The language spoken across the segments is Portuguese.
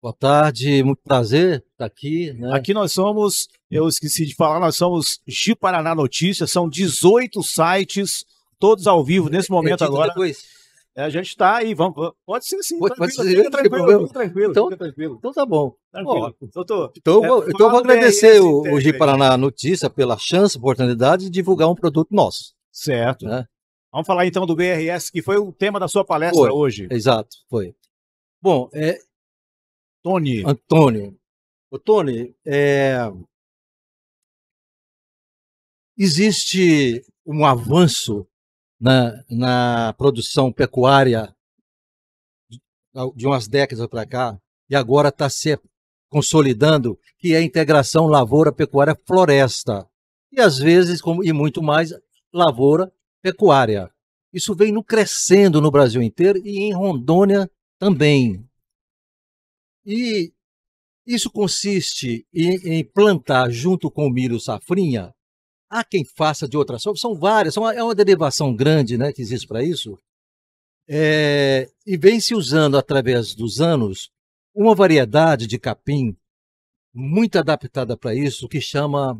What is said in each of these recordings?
Boa tarde, muito prazer estar aqui. Né? Aqui nós somos, eu esqueci de falar, nós somos Gi Paraná Notícias, são 18 sites, todos ao vivo hum, nesse momento agora. Depois. É, a gente está aí, vamos, pode ser sim, pode, pode ser, fica tranquilo, fica tranquilo, então, fica tranquilo. Então tá bom. Tranquilo. Bom, então, é, então, é, eu vou agradecer o, o Gi Paraná pela chance, oportunidade de divulgar um produto nosso. Certo. Né? Vamos falar então do BRS, que foi o tema da sua palestra foi, hoje. Exato, foi. Bom, é, Tony. Antônio. O Tony, é... existe um avanço na, na produção pecuária de umas décadas para cá, e agora está se consolidando, que é a integração lavoura-pecuária-floresta. E às vezes, como, e muito mais, lavoura-pecuária. Isso vem no crescendo no Brasil inteiro e em Rondônia também. E isso consiste em, em plantar junto com o milho safrinha. Há quem faça de outra formas? são várias, são, é uma derivação grande né, que existe para isso. É, e vem se usando através dos anos uma variedade de capim muito adaptada para isso, que chama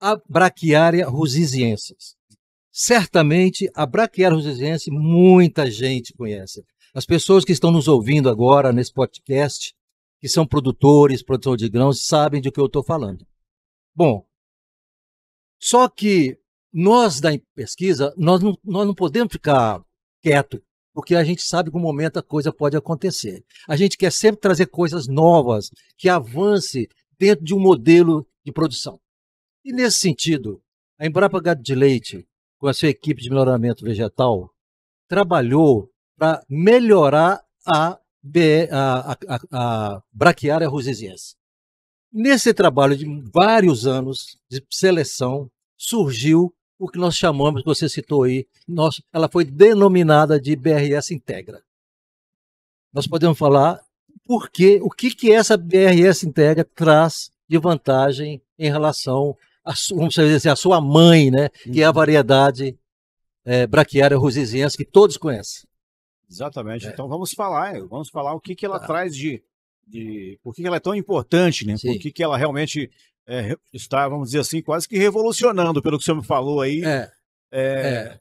a Brachiaria rosiziensis. Certamente a Brachiaria rosiziensis muita gente conhece. As pessoas que estão nos ouvindo agora nesse podcast, que são produtores, produtor de grãos, sabem do que eu estou falando. Bom, só que nós da pesquisa, nós não, nós não podemos ficar quieto, porque a gente sabe que um momento a coisa pode acontecer. A gente quer sempre trazer coisas novas, que avance dentro de um modelo de produção. E nesse sentido, a Embrapa Gado de Leite, com a sua equipe de melhoramento vegetal, trabalhou para melhorar a, BE, a, a, a braquiária rosiziense. Nesse trabalho de vários anos de seleção, surgiu o que nós chamamos, você citou aí, nós, ela foi denominada de BRS Integra. Nós podemos falar porque o que, que essa BRS Integra traz de vantagem em relação a, vamos a assim, sua mãe, né? que é a uhum. variedade é, eh, braquiária rosiziense que todos conhecem. Exatamente. É. Então vamos falar, eh, vamos falar o que, que ela tá. traz de, de. Por que, que ela é tão importante, né? Sim. Por que, que ela realmente é, está, vamos dizer assim, quase que revolucionando, pelo que o senhor me falou aí. É. Eh, é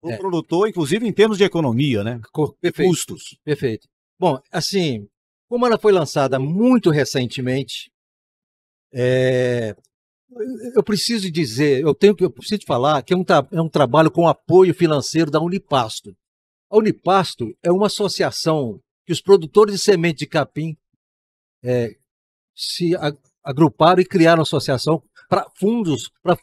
o é. produtor, inclusive em termos de economia, né? Perfeito. Custos. Perfeito. Bom, assim, como ela foi lançada muito recentemente, eu preciso dizer, eu tenho que, eu preciso falar que é um, é um trabalho com apoio financeiro da Unipasto. A Unipasto é uma associação que os produtores de semente de capim é, se agruparam e criaram uma associação para fundos para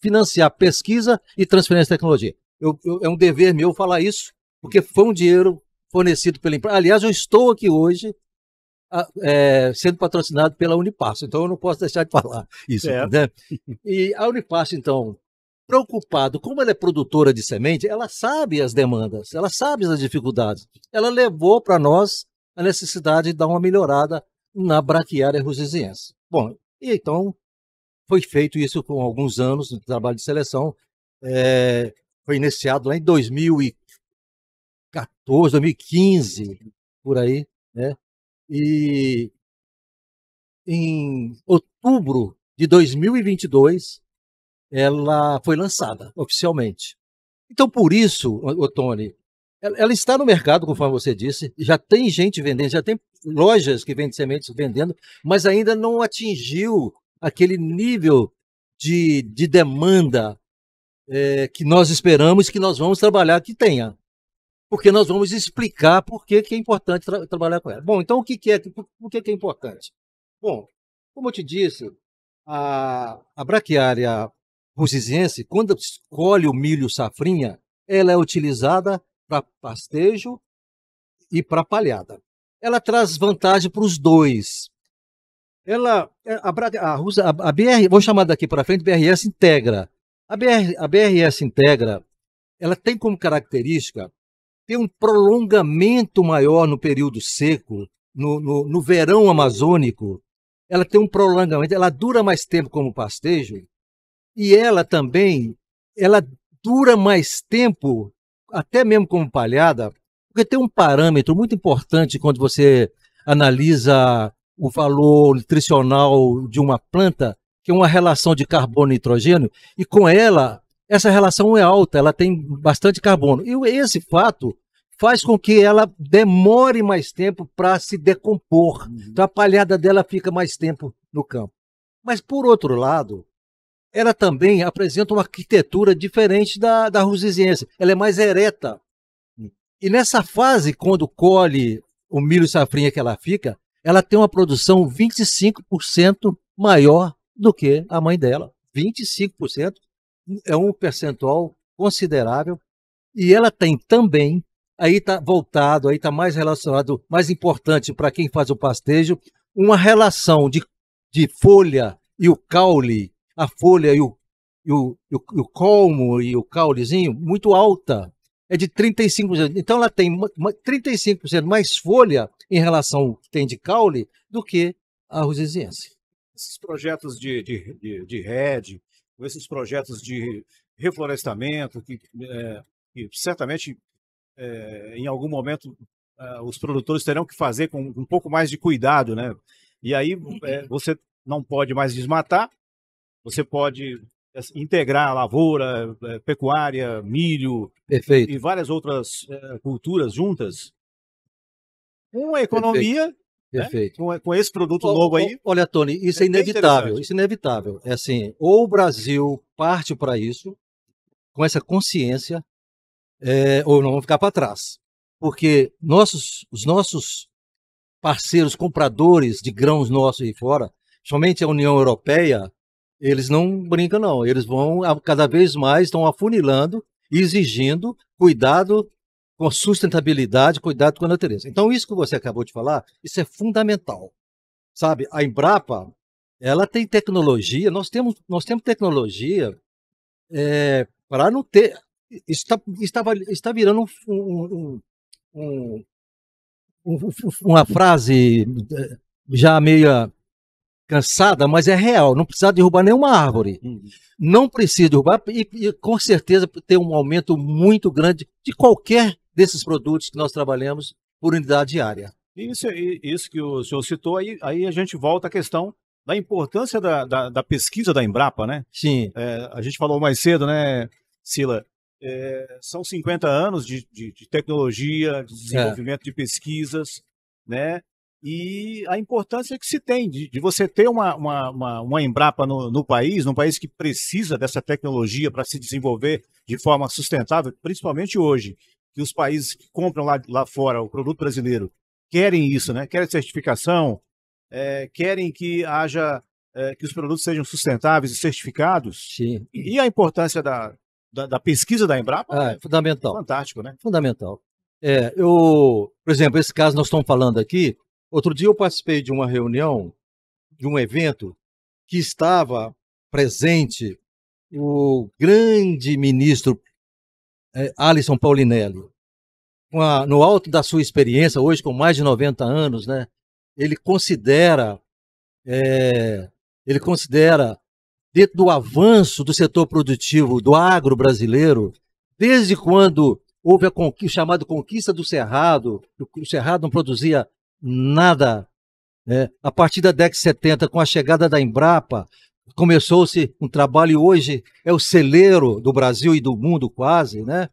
financiar pesquisa e transferência de tecnologia. Eu, eu, é um dever meu falar isso, porque foi um dinheiro fornecido pela empresa. Aliás, eu estou aqui hoje a, é, sendo patrocinado pela Unipasto, então eu não posso deixar de falar isso. É. Né? E a Unipasto então, preocupado. Como ela é produtora de semente, ela sabe as demandas, ela sabe as dificuldades. Ela levou para nós a necessidade de dar uma melhorada na braquiária rusiziense. Bom, e então foi feito isso com alguns anos de trabalho de seleção. É, foi iniciado lá em 2014, 2015, por aí, né? E em outubro de 2022, ela foi lançada oficialmente. Então, por isso, Tony, ela está no mercado, conforme você disse, já tem gente vendendo, já tem lojas que vendem sementes vendendo, mas ainda não atingiu aquele nível de, de demanda é, que nós esperamos que nós vamos trabalhar que tenha. Porque nós vamos explicar por que, que é importante tra trabalhar com ela. Bom, então o que, que é, por que, que é importante? Bom, como eu te disse, a, a braquiária Rusizense, quando escolhe o milho safrinha, ela é utilizada para pastejo e para palhada. Ela traz vantagem para os dois. Ela, é, a, a, a, a BR, vou chamar daqui para frente, BRS Integra. A, BR, a BRS Integra, ela tem como característica ter um prolongamento maior no período seco, no, no, no verão amazônico. Ela tem um prolongamento, ela dura mais tempo como pastejo, e ela também, ela dura mais tempo, até mesmo como palhada, porque tem um parâmetro muito importante quando você analisa o valor nutricional de uma planta, que é uma relação de carbono e nitrogênio, e com ela, essa relação é alta, ela tem bastante carbono. E esse fato faz com que ela demore mais tempo para se decompor. Uhum. Então a palhada dela fica mais tempo no campo. Mas por outro lado, ela também apresenta uma arquitetura diferente da, da rusiziense. Ela é mais ereta. E nessa fase, quando colhe o milho safrinha que ela fica, ela tem uma produção 25% maior do que a mãe dela. 25% é um percentual considerável. E ela tem também, aí está voltado, aí está mais relacionado, mais importante para quem faz o pastejo, uma relação de, de folha e o caule a folha e o, e o, e o, e o colmo e o caulezinho muito alta. É de 35%. Então ela tem 35% mais folha em relação ao que tem de caule do que a rosiziense. Esses projetos de, de, de, de rede, esses projetos de reflorestamento, que, é, que certamente é, em algum momento é, os produtores terão que fazer com um pouco mais de cuidado, né? E aí é, uhum. você não pode mais desmatar, você pode eh, integrar lavoura, eh, pecuária, milho Perfeito. e várias outras eh, culturas juntas. Uma economia né, Perfeito. Né? Com, esse produto o, novo aí. Olha, Tony, isso é, é inevitável. Isso é inevitável. É assim, ou o Brasil parte para isso, com essa consciência, é, ou não vamos ficar para trás. Porque nossos, os nossos parceiros compradores de grãos nossos aí fora, somente a União Europeia, eles não brincam, não. Eles vão cada vez mais estão afunilando, exigindo cuidado com sustentabilidade, cuidado com a natureza. Então, isso que você acabou de falar, isso é fundamental. Sabe, a Embrapa, ela tem tecnologia, nós temos, nós temos tecnologia é, para não ter. Está, está, está virando um, um, um, uma frase é, já meia cansada, mas é real. Não precisa derrubar nenhuma árvore. Uhum. Não precisa derrubar e, e, com certeza ter um aumento muito grande de qualquer desses produtos que nós trabalhamos por unidade diária. Isso, isso que o senhor citou, aí, aí a gente volta à questão da importância da, da, da pesquisa da Embrapa, né? Sim. É, a gente falou mais cedo, né, Sila? É, são 50 anos de, de, de tecnologia, de desenvolvimento é. de pesquisas, né? e a importância que se tem de, de você ter uma, uma, uma, uma Embrapa no, no, país, num país que precisa dessa tecnologia para se desenvolver de forma sustentável, principalmente hoje, que os países que compram lá, lá fora o produto brasileiro querem isso, né? querem certificação, é, querem que haja é, que os produtos sejam sustentáveis e certificados. Sim. E a importância da, da, da pesquisa da Embrapa ah, é fundamental. É fantástico, né? Fundamental. É, eu, por exemplo, esse caso nós estamos falando aqui, Outro dia eu participei de uma reunião, de um evento, que estava presente o grande ministro é, Alisson Paulinelli. A, no alto da sua experiência, hoje com mais de 90 anos, né, ele considera é, ele considera dentro do avanço do setor produtivo do agro brasileiro, desde quando houve a conquista, chamada conquista do Cerrado, o Cerrado não produzia nada. É, a partir da década de 70, com a chegada da Embrapa, começou-se um trabalho hoje é o celeiro do Brasil e do mundo quase, né?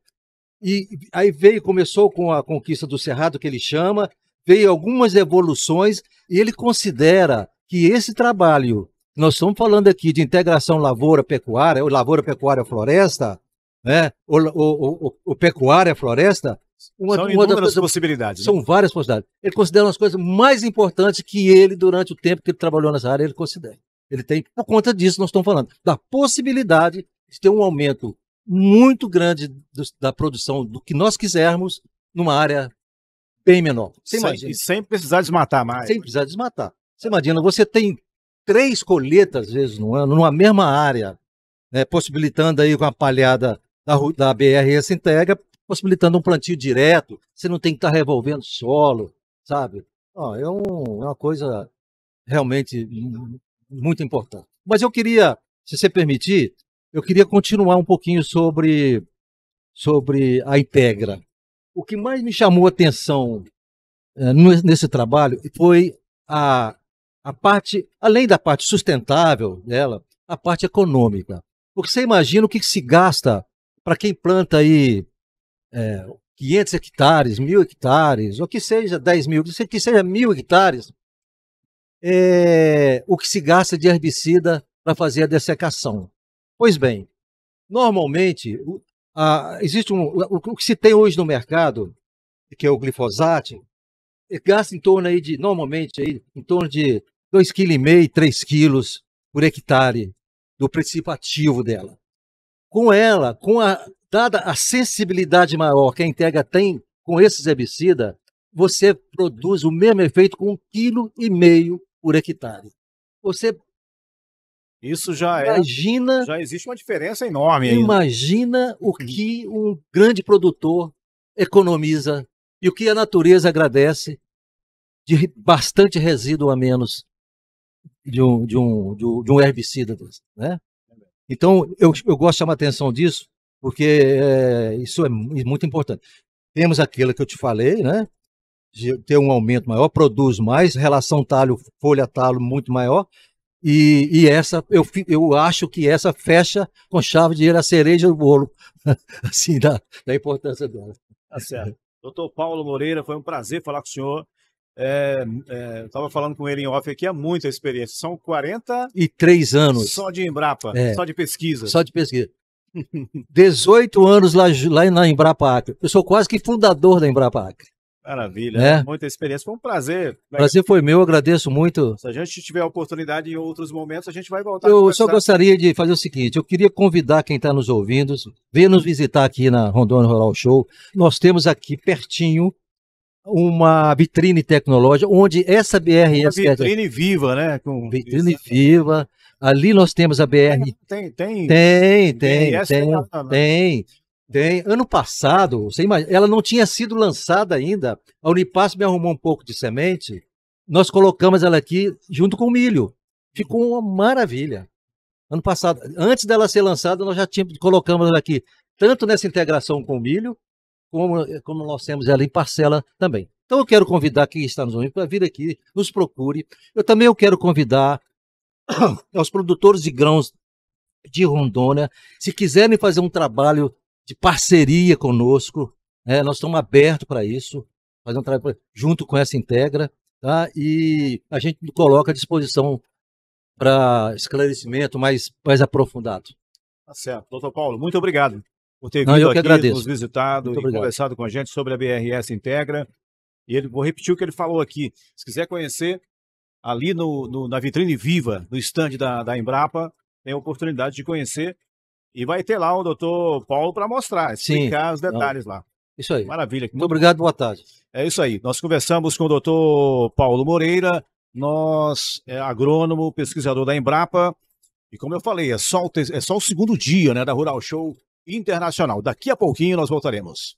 E aí veio, começou com a conquista do Cerrado, que ele chama, veio algumas evoluções e ele considera que esse trabalho, nós estamos falando aqui de integração lavoura-pecuária, ou lavoura-pecuária-floresta, né? Ou, ou, ou, ou pecuária-floresta, uma, são inúmeras coisa, possibilidades. Né? São né? várias possibilidades. Ele considera as coisas mais importantes que ele, durante o tempo que ele trabalhou nessa área, ele considera. Ele tem, por conta disso, nós estamos falando, da possibilidade de ter um aumento muito grande do, da produção do que nós quisermos numa área bem menor. Você sem, imagina, sem precisar desmatar mais. Sem precisar desmatar. Você imagina, você tem três colheitas, às vezes, no ano, numa mesma área, né, possibilitando aí com a palhada da, da BR essa integra, possibilitando um plantio direto, você não tem que estar tá revolvendo solo, sabe? Ah, é, um, é uma coisa realmente muito importante. Mas eu queria, se você permitir, eu queria continuar um pouquinho sobre, sobre a Integra. O que mais me chamou a atenção é, nesse trabalho foi a, a parte, além da parte sustentável dela, a parte econômica. Porque você imagina o que se gasta para quem planta aí é, 500 hectares, mil hectares, ou que seja 10 mil, que seja mil hectares, é, o que se gasta de herbicida para fazer a dessecação. Pois bem, normalmente a, existe um, o, o, que se tem hoje no mercado, que é o glifosato, é, gasta em torno aí de normalmente aí, em torno de 2,5 kg, 3 kg por hectare do princípio ativo dela com ela, com a dada a sensibilidade maior que a Integra tem com esses herbicidas, você produz o mesmo efeito com um quilo e meio por hectare. Você isso já é imagina, é, já existe uma diferença enorme. Imagina o que um grande produtor economiza e o que a natureza agradece de bastante resíduo a menos de um, de um, de um, de um herbicida, né? Então, eu, eu gosto de chamar a atenção disso, porque é, isso é muito importante. Temos aquilo que eu te falei, né? De ter um aumento maior, produz mais, relação talho, folha talho muito maior. E, e essa, eu, eu acho que essa fecha com chave de ouro a cereja do bolo, assim, da, da importância dela. Tá certo. Doutor Paulo Moreira, foi um prazer falar com o senhor. Estava é, é falando com ele em off aqui, é muita experiência. São 43 anos. Só de Embrapa, é, só de pesquisa. Só de pesquisa. 18 anos lá, lá na Embrapa Acre. Eu sou quase que fundador da Embrapa Acre. Maravilha, né? muita experiência. Foi um prazer. Prazer foi meu, agradeço muito. Se a gente tiver a oportunidade em outros momentos, a gente vai voltar. Eu só gostaria de fazer o seguinte: eu queria convidar quem está nos ouvindo, venha nos visitar aqui na Rondônia Rural Show. Nós temos aqui pertinho uma vitrine tecnológica, onde essa BRS. Uma vitrine viva, né? Com... Vitrine Exatamente. viva. Ali nós temos a BR. Tem, tem. Tem, tem, tem. tem, tem. Ano passado, você imagina, ela não tinha sido lançada ainda. A Unipass me arrumou um pouco de semente. Nós colocamos ela aqui junto com o milho. Ficou uma maravilha. Ano passado, antes dela ser lançada, nós já tínhamos, colocamos ela aqui, tanto nessa integração com o milho, como, como nós temos ela em parcela também. Então eu quero convidar quem está nos ouvindo para vir aqui, nos procure. Eu também eu quero convidar aos produtores de grãos de Rondônia, se quiserem fazer um trabalho de parceria conosco, né, nós estamos abertos para isso, fazer um trabalho junto com essa Integra, tá? e a gente coloca à disposição para esclarecimento mais, mais aprofundado. Tá certo. Doutor Paulo, muito obrigado por ter Não, aqui, agradeço. nos visitado Muito e obrigado. conversado com a gente sobre a BRS Integra. E ele, vou repetir o que ele falou aqui. Se quiser conhecer, ali no, no na vitrine viva, no estande da, da Embrapa, tem a oportunidade de conhecer. E vai ter lá o doutor Paulo para mostrar, explicar Sim. os detalhes Não. lá. Isso aí. Maravilha. Muito, Muito obrigado, boa tarde. É isso aí. Nós conversamos com o doutor Paulo Moreira, nós, é, agrônomo, pesquisador da Embrapa. E como eu falei, é só o, é só o segundo dia né, da Rural Show internacional. Daqui a pouquinho nós voltaremos.